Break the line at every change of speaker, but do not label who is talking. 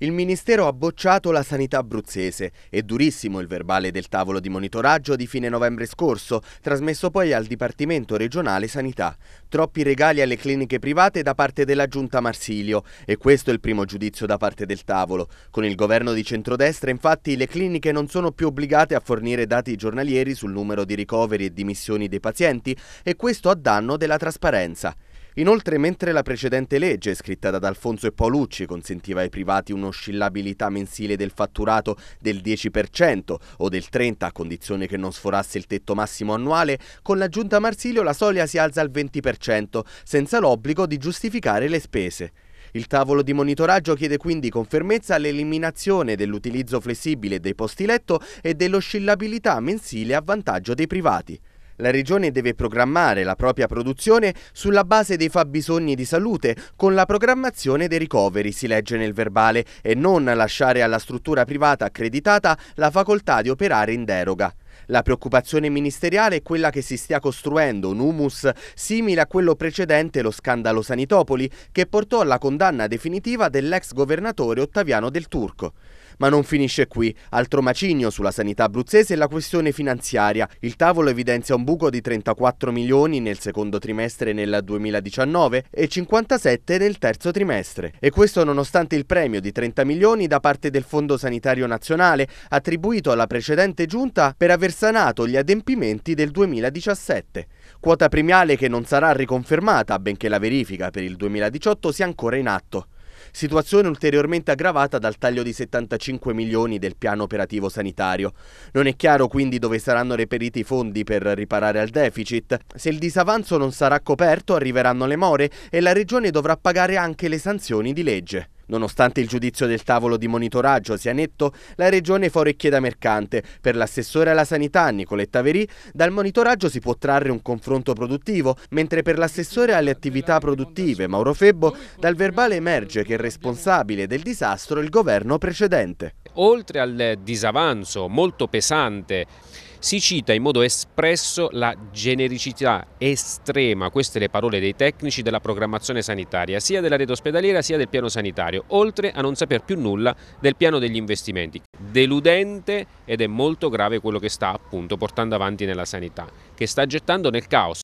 Il Ministero ha bocciato la sanità abruzzese. È durissimo il verbale del tavolo di monitoraggio di fine novembre scorso, trasmesso poi al Dipartimento regionale sanità. Troppi regali alle cliniche private da parte della Giunta Marsilio e questo è il primo giudizio da parte del tavolo. Con il governo di centrodestra infatti le cliniche non sono più obbligate a fornire dati giornalieri sul numero di ricoveri e dimissioni dei pazienti e questo a danno della trasparenza. Inoltre, mentre la precedente legge, scritta da D Alfonso e Paolucci, consentiva ai privati un'oscillabilità mensile del fatturato del 10% o del 30% a condizione che non sforasse il tetto massimo annuale, con l'aggiunta Marsilio la soglia si alza al 20%, senza l'obbligo di giustificare le spese. Il tavolo di monitoraggio chiede quindi con fermezza l'eliminazione dell'utilizzo flessibile dei posti letto e dell'oscillabilità mensile a vantaggio dei privati. La Regione deve programmare la propria produzione sulla base dei fabbisogni di salute con la programmazione dei ricoveri, si legge nel verbale, e non lasciare alla struttura privata accreditata la facoltà di operare in deroga. La preoccupazione ministeriale è quella che si stia costruendo un humus simile a quello precedente lo scandalo Sanitopoli, che portò alla condanna definitiva dell'ex governatore Ottaviano del Turco. Ma non finisce qui. Altro macigno sulla sanità abruzzese è la questione finanziaria. Il tavolo evidenzia un buco di 34 milioni nel secondo trimestre nel 2019 e 57 nel terzo trimestre. E questo nonostante il premio di 30 milioni da parte del Fondo Sanitario Nazionale attribuito alla precedente giunta per aver sanato gli adempimenti del 2017, quota premiale che non sarà riconfermata, benché la verifica per il 2018 sia ancora in atto. Situazione ulteriormente aggravata dal taglio di 75 milioni del piano operativo sanitario. Non è chiaro quindi dove saranno reperiti i fondi per riparare al deficit. Se il disavanzo non sarà coperto arriveranno le more e la regione dovrà pagare anche le sanzioni di legge. Nonostante il giudizio del tavolo di monitoraggio sia netto, la regione fa orecchie da mercante. Per l'assessore alla sanità Nicoletta Verì, dal monitoraggio si può trarre un confronto produttivo, mentre per l'assessore alle attività produttive Mauro Febbo, dal verbale emerge che è responsabile del disastro il governo precedente.
Oltre al disavanzo molto pesante si cita in modo espresso la genericità estrema, queste le parole dei tecnici della programmazione sanitaria, sia della rete ospedaliera sia del piano sanitario, oltre a non saper più nulla del piano degli investimenti. Deludente ed è molto grave quello che sta appunto portando avanti nella sanità, che sta gettando nel caos